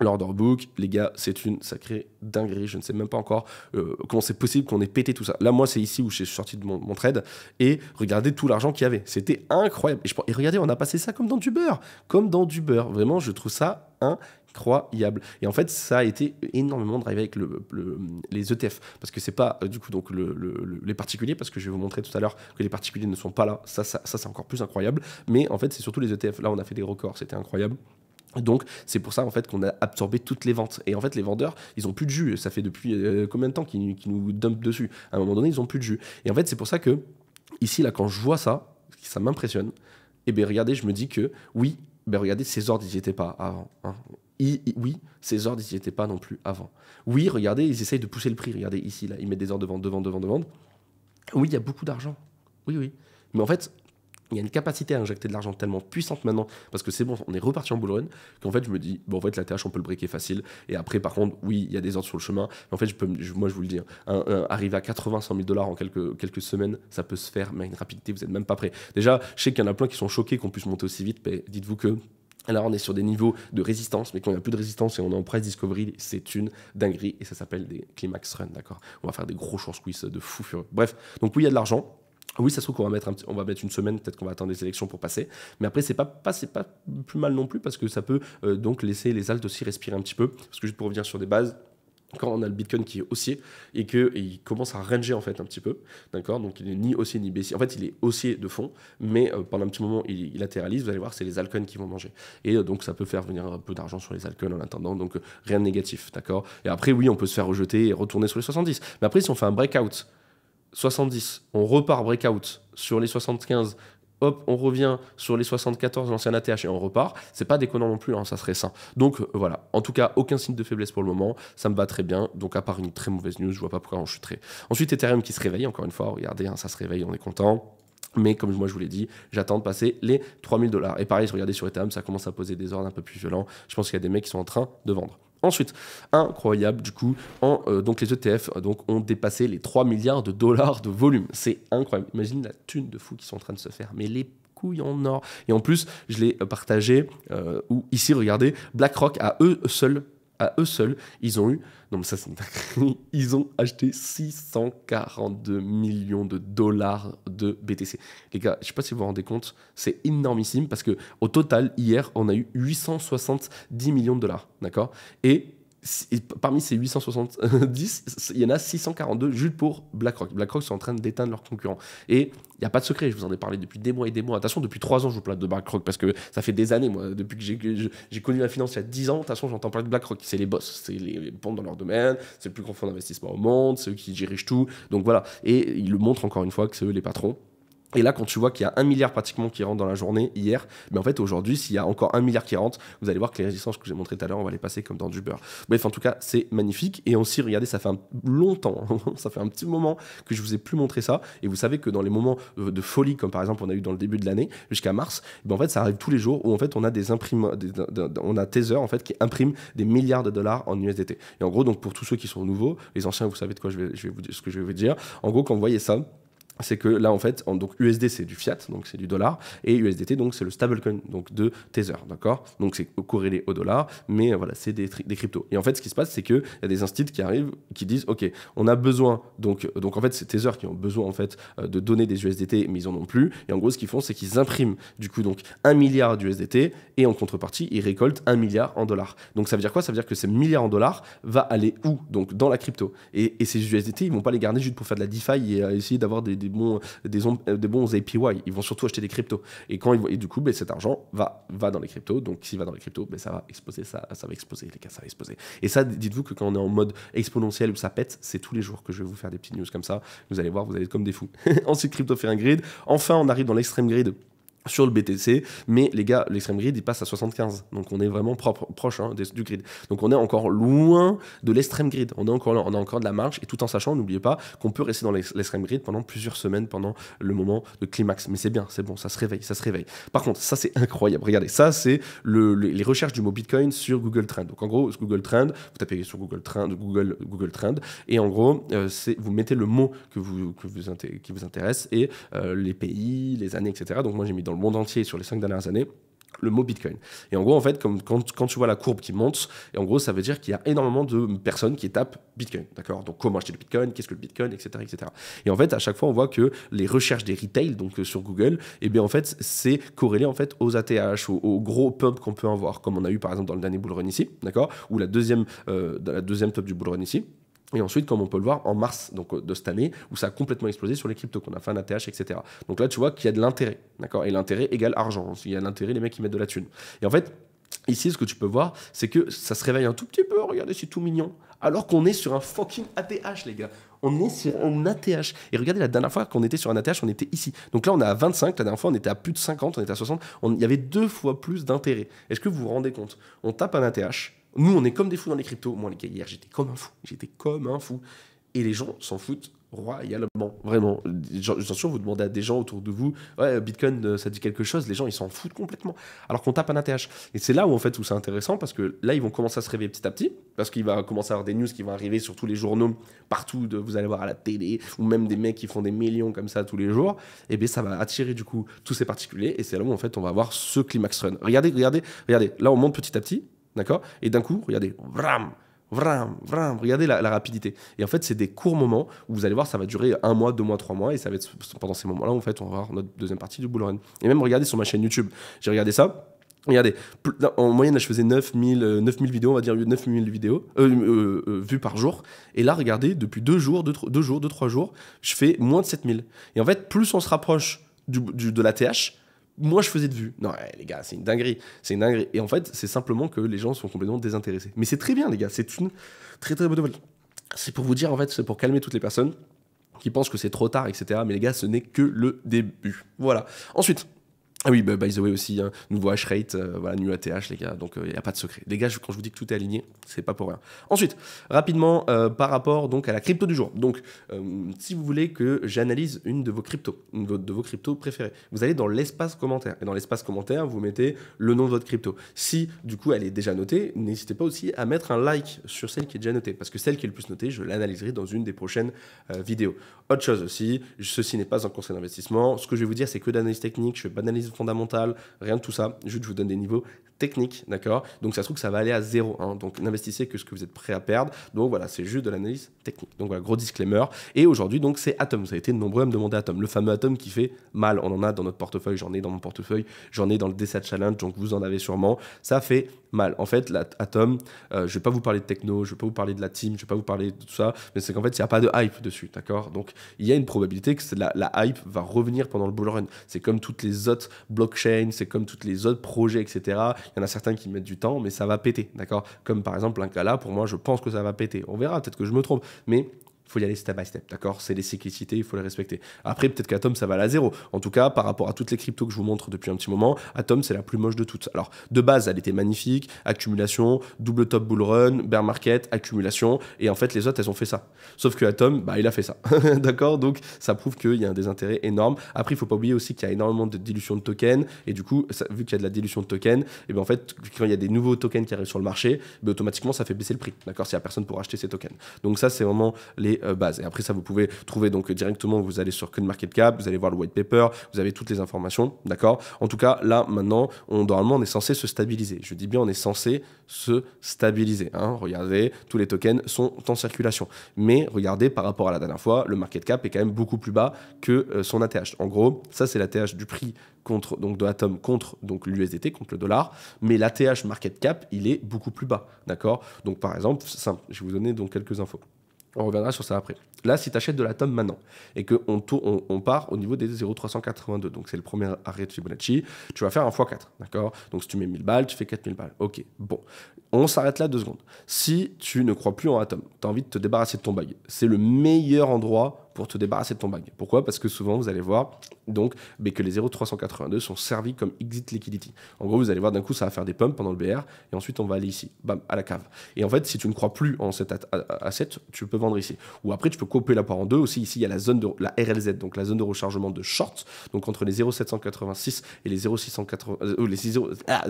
L'Order Book, les gars, c'est une sacrée dinguerie. Je ne sais même pas encore euh, comment c'est possible qu'on ait pété tout ça. Là, moi, c'est ici où je sorti de mon, trade et regardez tout l'argent qu'il y avait. C'était incroyable. Et, regardez, on a passé ça comme dans du beurre. Comme dans du beurre. Vraiment, je trouve ça incroyable. Et en fait, ça a été énormément de drivé avec les ETF, parce que c'est pas euh, du coup donc les particuliers, parce que je vais vous montrer tout à l'heure que les particuliers ne sont pas là. Ça, ça, ça c'est encore plus incroyable. Mais en fait, c'est surtout les ETF. Là, on a fait des records, c'était incroyable. Donc c'est pour ça en fait qu'on a absorbé toutes les ventes. Et en fait les vendeurs, ils ont plus de jus. Ça fait depuis euh, combien de temps qu'ils nous dumpent dessus À un moment donné, ils ont plus de jus. Et en fait c'est pour ça que ici là quand je vois ça, ça m'impressionne. Et eh bien regardez, je me dis que oui, ben regardez, ces ordres, ils n'y étaient pas avant. Hein. oui, ces ordres, ils n'y étaient pas non plus avant. Oui, regardez, ils essayent de pousser le prix. Regardez ici, là, ils mettent des ordres de vente, de vente, de vente, de vente. Oui, il y a beaucoup d'argent. Oui, oui. Mais en fait, il y a une capacité à injecter de l'argent tellement puissante maintenant, parce que c'est bon, on est reparti en boulogne qu'en fait, je me dis, bon, en fait, la TH, on peut le briquer facile. Et après, par contre, oui, il y a des ordres sur le chemin, mais en fait, je peux, moi, je vous le dis, hein, arriver à 80, 100 000 dollars en quelques, quelques semaines, ça peut se faire, mais à une rapidité, vous n'êtes même pas prêt. Déjà, je sais qu'il y en a plein qui sont choqués qu'on puisse monter aussi vite, mais dites-vous que. Alors on est sur des niveaux de résistance, mais quand il n'y a plus de résistance et on est en presse discovery, c'est une dinguerie et ça s'appelle des climax runs, d'accord On va faire des gros short squeeze de fou Bref, donc oui, il y a de l'argent, oui, ça se trouve qu'on va mettre on va mettre une semaine, peut-être qu'on va attendre les élections pour passer. Mais après, c'est pas, pas pas plus mal non plus parce que ça peut euh, donc laisser les altes aussi respirer un petit peu. Parce que juste pour revenir sur des bases, quand on a le Bitcoin qui est haussier et qu'il commence à ranger en fait un petit peu, d'accord Donc il n'est ni haussier ni baissier. En fait, il est haussier de fond, mais euh, pendant un petit moment, il, latéralise. Vous allez voir, c'est les altcoins qui vont manger. Et euh, donc ça peut faire venir un peu d'argent sur les altcoins en attendant, donc rien de négatif, d'accord Et après, oui, on peut se faire rejeter et retourner sur les 70. Mais après, si on fait un breakout, 70, on repart breakout sur les 75, hop, on revient sur les 74 l'ancien ATH et on repart. C'est pas déconnant non plus, hein, ça serait sain. Donc euh, voilà, en tout cas, aucun signe de faiblesse pour le moment, ça me va très bien. Donc à part une très mauvaise news, je vois pas pourquoi on chuterait. Ensuite, Ethereum qui se réveille, encore une fois, regardez, hein, ça se réveille, on est content. Mais comme moi je vous l'ai dit, j'attends de passer les 3000 dollars. Et pareil, regardez sur Ethereum, ça commence à poser des ordres un peu plus violents. Je pense qu'il y a des mecs qui sont en train de vendre. Ensuite, incroyable du coup, euh, donc les ETF donc, ont dépassé les 3 milliards de dollars de volume. C'est incroyable. Imagine la thune de fou qui sont en train de se faire. Mais les couilles en or. Et en plus, je l'ai partagé, euh, ou ici, regardez, BlackRock à eux seuls à eux seuls, ils ont eu, non mais ça c'est *laughs* ils ont acheté 642 millions de dollars de BTC. Les gars, je sais pas si vous vous rendez compte, c'est énormissime parce que au total hier, on a eu 870 millions de dollars, d'accord Et parmi ces 870, il y en a 642 juste pour BlackRock. BlackRock sont en train d'éteindre leurs concurrents. Et il n'y a pas de secret, je vous en ai parlé depuis des mois et des mois. Attention, depuis trois ans, je vous parle de BlackRock parce que ça fait des années, moi. Depuis que j'ai connu la finance il y a 10 ans, façon j'entends parler de BlackRock. C'est les boss, c'est les bons dans leur domaine, c'est le plus grand fonds d'investissement au monde, ceux qui dirigent tout. Donc voilà. Et ils le montrent encore une fois que c'est eux les patrons. Et là, quand tu vois qu'il y a un milliard pratiquement qui rentre dans la journée hier, mais en fait aujourd'hui, s'il y a encore un milliard qui rentre, vous allez voir que les résistances que j'ai montrées tout à l'heure, on va les passer comme dans du beurre. Bref, en tout cas, c'est magnifique. Et aussi, regardez, ça fait un longtemps, *laughs* ça fait un petit moment que je vous ai plus montré ça. Et vous savez que dans les moments euh, de folie, comme par exemple on a eu dans le début de l'année jusqu'à mars, eh ben, en fait, ça arrive tous les jours où en fait on a des imprimes, on a Tether en fait qui imprime des milliards de dollars en USDT. Et en gros, donc pour tous ceux qui sont nouveaux, les anciens, vous savez de quoi je vais, je vais ce que je vais vous dire. En gros, quand vous voyez ça c'est que là, en fait, donc USD, c'est du fiat, donc c'est du dollar, et USDT, donc c'est le stablecoin donc de Tether, d'accord Donc c'est corrélé au dollar, mais voilà, c'est des, des, cryptos. Et en fait, ce qui se passe, c'est qu'il y a des instituts qui arrivent, qui disent, OK, on a besoin, donc, donc en fait, c'est Tether qui ont besoin, en fait, euh, de donner des USDT, mais ils en ont plus. Et en gros, ce qu'ils font, c'est qu'ils impriment, du coup, donc un milliard d'USDT, et en contrepartie, ils récoltent un milliard en dollars. Donc ça veut dire quoi Ça veut dire que ces milliards en dollars va aller où Donc dans la crypto. Et, et ces USDT, ils vont pas les garder juste pour faire de la DeFi et euh, essayer d'avoir des bons, des, euh, bons APY. Ils vont surtout acheter des cryptos. Et, quand ils et du coup, ben, cet argent va, va dans les cryptos. Donc, s'il va dans les cryptos, mais ben, ça va exposer, ça, ça va exposer les gars, ça va exploser. Et ça, dites-vous que quand on est en mode exponentiel où ça pète, c'est tous les jours que je vais vous faire des petites news comme ça. Vous allez voir, vous allez être comme des fous. *laughs* Ensuite, Crypto fait un grid. Enfin, on arrive dans l'extrême grid sur le BTC, mais les gars, l'extrême grid, il passe à 75. Donc on est vraiment proche hein, du grid. Donc on est encore loin de l'extrême grid. On, est encore, on a encore de la marge, et tout en sachant, n'oubliez pas, qu'on peut rester dans l'extrême grid pendant plusieurs semaines, pendant le moment de climax. Mais c'est bien, c'est bon, ça se réveille, ça se réveille. Par contre, ça c'est incroyable. Regardez, ça c'est les recherches du mot Bitcoin sur Google Trend. Donc en gros, Google Trend, vous tapez sur Google Trend, Google, Google Trend, et en gros, euh, vous mettez le mot que vous, vous, qui vous intéresse, et euh, les pays, les années, etc. Donc moi j'ai mis dans le monde entier sur les cinq dernières années le mot Bitcoin. Et en gros, en fait, comme, quand, tu vois la courbe qui monte, et en gros, ça veut dire qu'il y a énormément de personnes qui tapent Bitcoin, d'accord Donc, comment acheter le Bitcoin Qu'est-ce que le Bitcoin Etc., etc. Et en fait, à chaque fois, on voit que les recherches des retail, donc euh, sur Google, et eh bien, en fait, c'est corrélé en fait aux ATH, aux, gros pubs qu'on peut avoir, comme on a eu par exemple dans le dernier bull run ici, d'accord Ou la deuxième, euh, la deuxième top du bull run ici, et ensuite, comme on peut le voir, en mars donc, euh, de cette année, où ça a complètement explosé sur les cryptos, qu'on a fait un ATH, etc. Donc là, tu vois qu'il y a de l'intérêt, d'accord Et l'intérêt égale argent. Il y a l'intérêt, les mecs, qui mettent de la thune. Et en fait, ici, ce que tu peux voir, c'est que ça se réveille un tout petit peu, regardez, c'est tout mignon. Alors qu'on est sur un fucking ATH, les gars. On est sur un ATH. Et regardez, la dernière fois qu'on était sur un ATH, on était ici. Donc là, on est à 25. La dernière fois, on était à plus de 50, on était à 60. Il y avait deux fois plus d'intérêt. Est-ce que vous vous rendez compte On tape un ATH nous, on est comme des fous dans les cryptos. Moi, les gars, hier, j'étais comme un fou. J'étais comme un fou. Et les gens s'en foutent royalement. Vraiment. suis sûr, vous demandez à des gens autour de vous, ouais, Bitcoin, euh, ça dit quelque chose, les gens, ils s'en foutent complètement. Alors qu'on tape un ATH. Et c'est là où, en fait, où c'est intéressant parce que là, ils vont commencer à se réveiller petit à petit parce qu'il va commencer à avoir des news qui vont arriver sur tous les journaux, partout, de, vous allez voir à la télé, ou même des mecs qui font des millions comme ça tous les jours. Et eh bien, ça va attirer, du coup, tous ces particuliers. Et c'est là où, en fait, on va avoir ce climax run. Regardez, regardez, regardez. Là, on monte petit à petit. D'accord Et d'un coup, regardez, vram, vram, vram, regardez la, rapidité. Et en fait, c'est des courts moments où vous allez voir, ça va durer un mois, deux mois, trois mois, et ça va être pendant ces moments-là, en fait, on va voir notre deuxième partie du bull run. Et même, regardez sur ma chaîne YouTube, j'ai regardé ça. Regardez, en moyenne, je faisais 9000, 9000 euh, vidéos, on va dire 9000 vidéos euh, euh, vues par jour. Et là, regardez, depuis deux jours, deux, jours, deux, trois jours, je fais moins de 7000. Et en fait, plus on se rapproche du, de la TH, moi je faisais de vue. Non, eh, les gars, c'est une dinguerie, c'est une dinguerie. Et en fait, c'est simplement que les gens sont complètement désintéressés. Mais c'est très bien, les gars, c'est une très très bonne nouvelle. C'est pour vous dire, en fait, c'est pour calmer toutes les personnes qui pensent que c'est trop tard, etc. Mais les gars, ce n'est que le début. Voilà. Ensuite, ah oui, bah, by the way aussi, hein, nouveau hash rate, euh, voilà, nul ATH, les gars, donc il euh, n'y a pas de secret. Les gars, quand je vous dis que tout est aligné, c'est pas pour rien. Ensuite, rapidement, euh, par rapport donc à la crypto du jour. Donc, si vous voulez que j'analyse une de vos cryptos, une de vos cryptos préférées, vous allez dans l'espace commentaire. Et dans l'espace commentaire, vous mettez le nom de votre crypto. Si, du coup, elle est déjà notée, n'hésitez pas aussi à mettre un like sur celle qui est déjà notée, parce que celle qui est le plus notée, je l'analyserai dans une des prochaines vidéos. Autre chose aussi, ceci n'est pas un conseil d'investissement. Ce que je vais vous dire, c'est que d'analyse technique, je vais pas fondamentale, rien de tout ça. Juste, je vous donne des niveaux technique, d'accord Donc ça se trouve que ça va aller à zéro. Hein. donc n'investissez que ce que vous êtes prêt à perdre. Donc voilà, c'est juste de l'analyse technique. Donc voilà, gros disclaimer. Et aujourd'hui, donc c'est Atom. Vous avez été nombreux à me demander Atom, le fameux Atom qui fait mal. On en a dans notre portefeuille, j'en ai dans mon portefeuille, j'en ai dans le DSA Challenge, donc vous en avez sûrement. Ça fait mal. En fait, l'Atom, Atom, je euh, je vais pas vous parler de techno, je vais pas vous parler de la team, je vais pas vous parler de tout ça, mais c'est qu'en fait, il n'y a pas de hype dessus, d'accord Donc il y a une probabilité que la, hype va revenir pendant le bull run. C'est comme toutes les autres blockchains, c'est comme toutes les autres projets, etc. Il y en a certains qui mettent du temps, mais ça va péter, d'accord Comme par exemple un cas là, pour moi, je pense que ça va péter. On verra, peut-être que je me trompe. Mais faut y aller step by step, d'accord C'est les cyclicités, il faut les respecter. Après, peut-être qu'Atom, ça va à zéro. En tout cas, par rapport à toutes les cryptos que je vous montre depuis un petit moment, Atom, c'est la plus moche de toutes. Alors, de base, elle était magnifique, accumulation, double top bull run, bear market, accumulation, et en fait, les autres, elles ont fait ça. Sauf que Atom, bah, il a fait ça, *laughs* d'accord Donc, ça prouve qu'il y a un désintérêt énorme. Après, il faut pas oublier aussi qu'il y a énormément de dilution de tokens, et du coup, ça, vu qu'il y a de la dilution de tokens, et eh bien en fait, quand il y a des nouveaux tokens qui arrivent sur le marché, ben, automatiquement, ça fait baisser le prix, d'accord S'il y a personne pour acheter ces tokens. Donc ça, c'est vraiment les euh, base. Et après ça, vous pouvez trouver donc directement, vous allez sur Cap, vous allez voir le white paper, vous avez toutes les informations, d'accord En tout cas, là, maintenant, normalement, on est censé se stabiliser. Je dis bien, on est censé se stabiliser. Hein. regardez, tous les tokens sont en circulation. Mais regardez, par rapport à la dernière fois, le market cap est quand même beaucoup plus bas que euh, son ATH. En gros, ça, c'est l'ATH du prix contre, donc, de Atom contre donc l'USDT, contre le dollar. Mais l'ATH market cap, il est beaucoup plus bas, d'accord Donc, par exemple, simple, je vais vous donner donc quelques infos. On reviendra sur ça après. Là, si tu achètes de la tome maintenant et que on, on, part au niveau des 0,382, donc c'est le premier arrêt de Fibonacci, tu vas faire un x4, d'accord Donc si tu mets 1000 balles, tu fais 4000 balles. Ok, bon. On s'arrête là deux secondes. Si tu ne crois plus en Atom, tu as envie de te débarrasser de ton bag, c'est le meilleur endroit pour te débarrasser de ton bag. Pourquoi Parce que souvent, vous allez voir donc, mais que les 0,382 sont servis comme exit liquidity. En gros, vous allez voir d'un coup, ça va faire des pumps pendant le BR, et ensuite, on va aller ici, bam, à la cave. Et en fait, si tu ne crois plus en cet asset, tu peux vendre ici. Ou après, tu peux couper la part en deux. Aussi, ici, il y a la zone de la RLZ, donc la zone de rechargement de short, donc entre les 0,786 et les 0,618 euh, ah,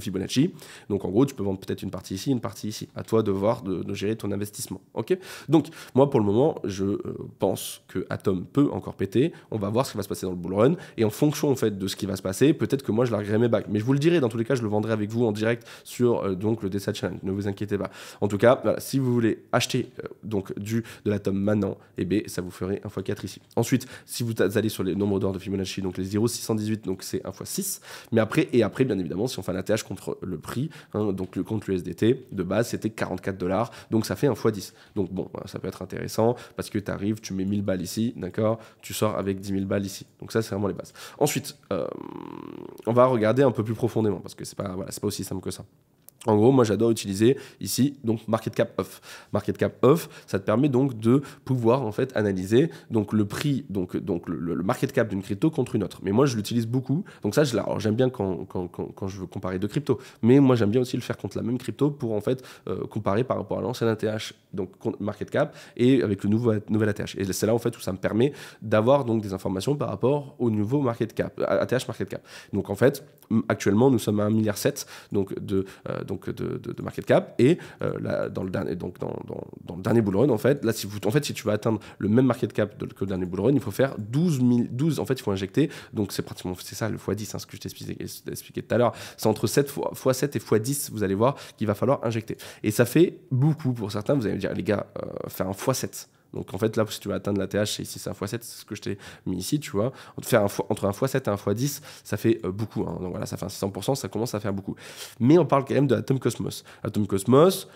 Fibonacci. Donc en gros, tu je peux vendre peut-être une partie ici, une partie ici. À toi de voir, de, gérer ton investissement. ok Donc, moi, pour le moment, je euh, pense que Atom peut encore péter. On va voir ce qui va se passer dans le bull run. Et en fonction, en fait, de ce qui va se passer, peut-être que moi, je larguerai mes bacs. Mais je vous le dirai, dans tous les cas, je le vendrai avec vous en direct sur euh, donc, le Dessa Challenge. Ne vous inquiétez pas. En tout cas, voilà, si vous voulez acheter euh, donc, du, de l'Atom maintenant, et eh bien, ça vous ferait 1 x 4 ici. Ensuite, si vous allez sur les nombres d'or de Fibonacci, donc les 0,618, donc c'est 1 x 6. Mais après, et après, bien évidemment, si on fait un ATH contre le prix, hein, donc donc le compte USDT de base c'était 44 dollars, donc ça fait un x 10. Donc bon, bah, ça peut être intéressant parce que tu arrives, tu mets 1000 balles ici, d'accord, tu sors avec 10 000 balles ici. Donc ça c'est vraiment les bases. Ensuite, euh, on va regarder un peu plus profondément parce que c'est pas c'est pas aussi simple que ça. En gros, moi j'adore utiliser ici donc market cap off. Market cap off, ça te permet donc de pouvoir en fait analyser donc le prix donc donc le, market cap d'une crypto contre une autre. Mais moi je l'utilise beaucoup. Donc ça j'aime bien quand, je veux comparer deux cryptos, mais moi j'aime bien aussi le faire contre la même crypto pour en fait euh, comparer par rapport à l'ancienne ATH donc market cap, et avec le nouveau, nouvel ATH. Et c'est là en fait où ça me permet d'avoir donc des informations par rapport au nouveau market cap, ATH euh, market cap. Donc en fait, actuellement nous sommes à 1,7 milliard donc de euh, donc de, market cap et euh, dans le dernier donc dans, dans, le dernier bull run en fait là si vous en fait si tu veux atteindre le même market cap que le dernier bull run il faut faire 12 12 en fait il faut injecter donc c'est pratiquement c'est ça le x10 hein, ce que je t'ai expliqué tout à l'heure c'est entre 7 x, 7 et x10 vous allez voir qu'il va falloir injecter et ça fait beaucoup pour certains vous allez me dire les gars, euh, fais un x7. Donc en fait, là, si tu veux atteindre la TH, c'est ici, c'est un x7, c'est ce que je t'ai mis ici, tu vois. Faire un fois, entre un x7 et un x10, ça fait euh, beaucoup. Hein. Donc voilà, ça fait un 600%, ça commence à faire beaucoup. Mais on parle quand même de Atom Cosmos. Atom Cosmos,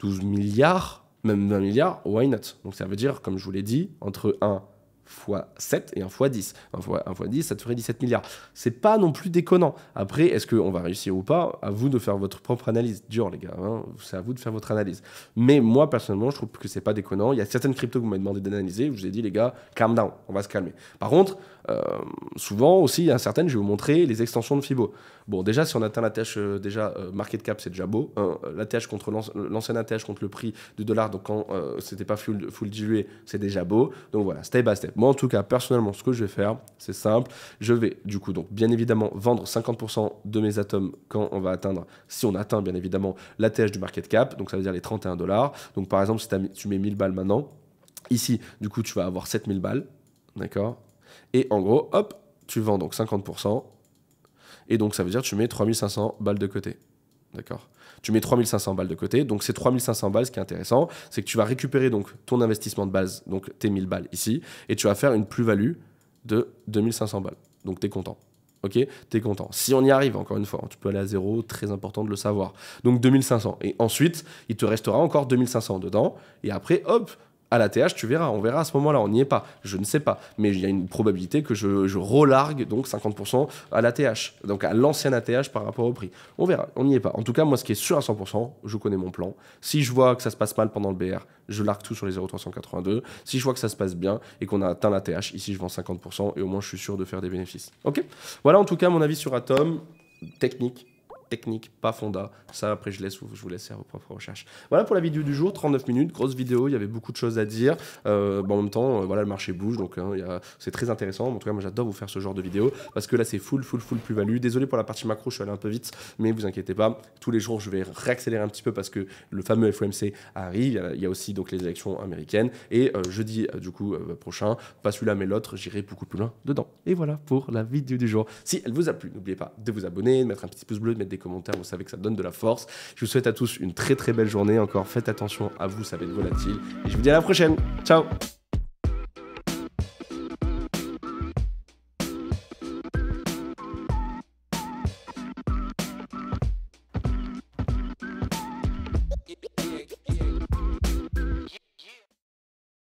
12 milliards, même 20 milliards, why not Donc ça veut dire, comme je vous l'ai dit, entre 1 fois 7 et 1 fois 10. 1 fois, fois 10, ça te ferait 17 milliards. C'est pas non plus déconnant. Après, est-ce qu'on va réussir ou pas À vous de faire votre propre analyse. Dur, les gars. Hein. c'est à vous de faire votre analyse. Mais moi, personnellement, je trouve que c'est pas déconnant. Il y a certaines cryptos que vous m'avez demandé d'analyser. Je vous ai dit, les gars, calm down. On va se calmer. Par contre, euh, souvent aussi, il y a certaines, je vais vous montrer les extensions de FIBO. Bon, déjà, si on atteint la TH, euh, déjà, euh, market cap, c'est déjà beau. Hein. contre l'ancienne ATH contre le prix du dollar, donc quand euh, c'était pas full, dilué, c'est déjà beau. Donc voilà, step by step. Moi, en tout cas, personnellement, ce que je vais faire, c'est simple. Je vais, du coup, donc bien évidemment, vendre 50% de mes atomes quand on va atteindre, si on atteint bien évidemment la TH du market cap, donc ça veut dire les 31 dollars. Donc par exemple, si tu mets 1000 balles maintenant, ici, du coup, tu vas avoir 7000 balles, d'accord Et en gros, hop, tu vends donc 50%, et donc, ça veut dire que tu mets 3500 balles de côté. D'accord Tu mets 3500 balles de côté. Donc, ces 3500 balles, ce qui est intéressant, c'est que tu vas récupérer donc ton investissement de base, donc tes 1000 balles ici, et tu vas faire une plus-value de 2500 balles. Donc, tu es content. Ok Tu es content. Si on y arrive, encore une fois, hein, tu peux aller à zéro, très important de le savoir. Donc, 2500. Et ensuite, il te restera encore 2500 dedans. Et après, hop, à la TH, tu verras, on verra à ce moment-là, on n'y est pas, je ne sais pas, mais il y a une probabilité que je, je relargue donc 50% à la TH, donc à l'ancienne ATH par rapport au prix. On verra, on n'y est pas. En tout cas, moi, ce qui est sûr à 100%, je connais mon plan. Si je vois que ça se passe mal pendant le BR, je largue tout sur les 0,382. Si je vois que ça se passe bien et qu'on a atteint la TH, ici, je vends 50% et au moins, je suis sûr de faire des bénéfices. Ok Voilà, en tout cas, mon avis sur Atom, technique, technique, pas Fonda. Ça, après, je, laisse, je vous laisse faire vos propres recherches. Voilà pour la vidéo du jour, 39 minutes, grosse vidéo, il y avait beaucoup de choses à dire. Euh, en même temps, euh, voilà, le marché bouge, donc hein, c'est très intéressant. En tout cas, moi, j'adore vous faire ce genre de vidéo parce que là, c'est full, full, full plus-value. Désolé pour la partie macro, je suis allé un peu vite, mais vous inquiétez pas. Tous les jours, je vais réaccélérer un petit peu parce que le fameux FOMC arrive. Il y a aussi donc les élections américaines et euh, jeudi, du coup, prochain, pas celui-là, mais l'autre, j'irai beaucoup plus loin dedans. Et voilà pour la vidéo du jour. Si elle vous a plu, n'oubliez pas de vous abonner, de mettre un petit pouce bleu, de mettre des commentaires, vous savez que ça donne de la force. Je vous souhaite à tous une très très belle journée. Encore faites attention à vous, ça va être volatile. Et je vous dis à la prochaine. Ciao